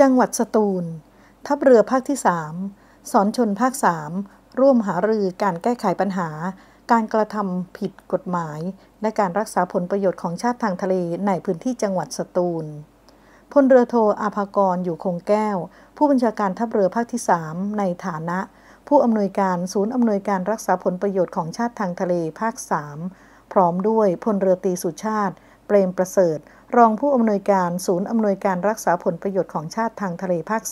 จังหวัดสตูล ทัพเรือภาคที่ 3 สอนชนภาค 3 ร่วมหารือการแก้ไขปัญหา การกระทำผิดกฎหมายและการรักษาผลประโยชน์ของชาติทางทะเลในพื้นที่จังหวัดสตูล พลเรือโทอาภากรอยู่คงแก้ว ผู้บัญชาการทัพเรือภาคที่ 3 ในฐานะ ผู้อำนวยการศูนย์อำนวยการรักษาผลประโยชน์ของชาติทางทะเลภาค 3 พร้อมด้วยพลเรือตีสุชาติเปรมประเสริฐ รองผู้อำนวยการศูนย์อำนวยการรักษาผลประโยชน์ของชาติทางทะเล ภาค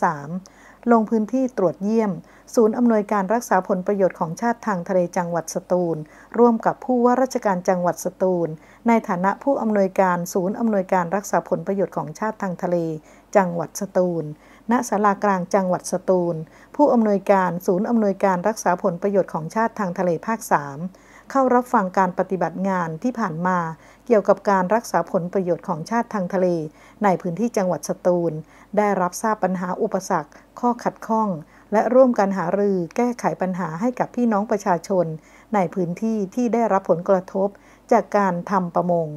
3 ลงพื้นที่ ตรวจเยี่ยมศูนย์อำนวยการรักษาผลประโยชน์ของชาติทางทะเล จังหวัดสตูลร่วมกับผู้ว่าราชการจังหวัดสตูลในฐานะผู้อำนวยการศูนย์อำนวยการรักษาผลประโยชน์ของชาติทางทะเลจังหวัดสตูลณศาลากลางจังหวัดสตูล ผู้อำนวยการศูนย์อำนวยการรักษาผลประโยชน์ของชาติทางทะเลภาค 3 เข้ารับฟังการปฏิบัติงานที่ผ่านมาเกี่ยวกับการรักษาผลประโยชน์ของชาติทางทะเลในพื้นที่จังหวัดสตูล ได้รับทราบปัญหาอุปสรรค ข้อขัดข้อง และร่วมกันหารือแก้ไขปัญหาให้กับพี่น้องประชาชน ในพื้นที่ที่ได้รับผลกระทบ จากการทำประมง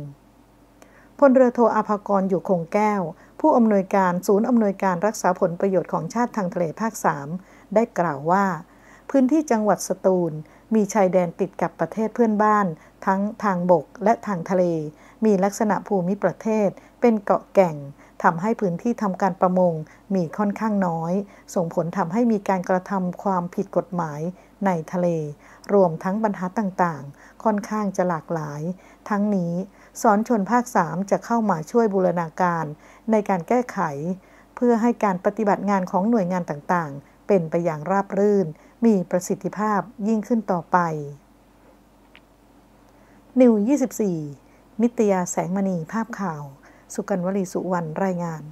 พลเรือโทอาภากรอยู่คงแก้ว ผู้อำนวยการศูนย์อำนวยการรักษาผลประโยชน์ของชาติทางทะเลภาค 3 ได้กล่าวว่า พื้นที่จังหวัดสตูล มีชายแดนติดกับประเทศเพื่อนบ้าน ทั้งทางบกและทางทะเล มีลักษณะภูมิประเทศเป็นเกาะแก่งทำให้พื้นที่ทำการประมงมีค่อนข้างน้อย ส่งผลทำให้มีการกระทำความผิดกฎหมายในทะเล รวมทั้งปัญหาต่างๆ ค่อนข้างจะหลากหลาย ทั้งนี้สอนชนภาค 3 จะเข้ามาช่วยบูรณาการในการแก้ไข เพื่อให้การปฏิบัติงานของหน่วยงานต่างๆ เป็นไปอย่างราบรื่น มีประสิทธิภาพยิ่งขึ้นต่อไป นิว 24 มิตยาแสงมณี ภาพข่าว สุกันวลีสุวรรณ รายงาน